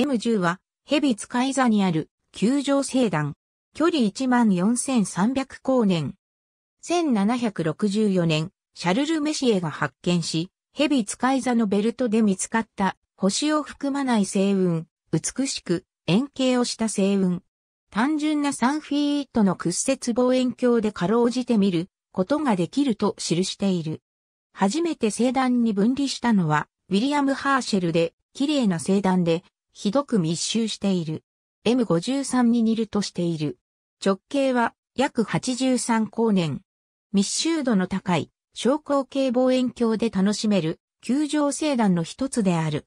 M10 は、ビ使い座にある、球状星団。距離14,300光年。1764年、シャルル・メシエが発見し、ヘビ使い座のベルトで見つかった星を含まない星雲、美しく円形をした星雲。単純な3フィートの屈折望遠鏡でかろうじて見ることができると記している。初めて星団に分離したのは、ウィリアム・ハーシェルで、綺麗な星団で、ひどく密集している。M53 に似るとしている。直径は約83光年。密集度の高い昇降系望遠鏡で楽しめる球状星団の一つである。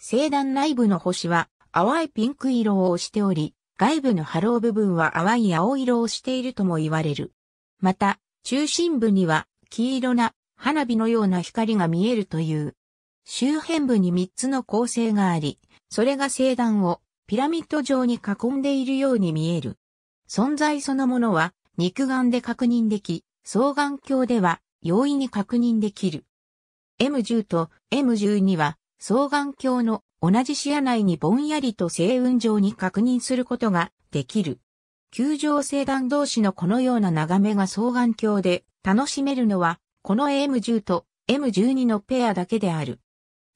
星団内部の星は淡いピンク色をしており、外部の波浪部分は淡い青色をしているとも言われる。また、中心部には黄色な花火のような光が見えるという。周辺部に3つの構成があり、それが星団をピラミッド状に囲んでいるように見える。存在そのものは肉眼で確認でき、双眼鏡では容易に確認できる。M10 と M12 は双眼鏡の同じ視野内にぼんやりと星雲状に確認することができる。球状星団同士のこのような眺めが双眼鏡で楽しめるのは、この M10 と M12 のペアだけである。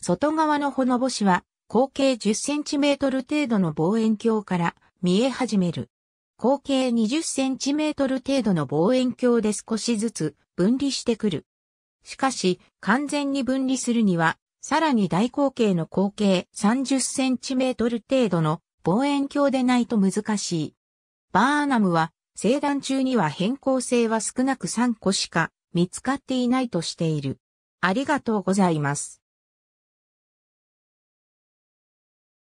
外側のほのぼしは、口径10センチメートル程度の望遠鏡から見え始める。口径20センチメートル程度の望遠鏡で少しずつ分離してくる。しかし、完全に分離するには、さらに大口径の口径30センチメートル程度の望遠鏡でないと難しい。バーナムは、生団中には変更性は少なく3個しか見つかっていないとしている。ありがとうございます。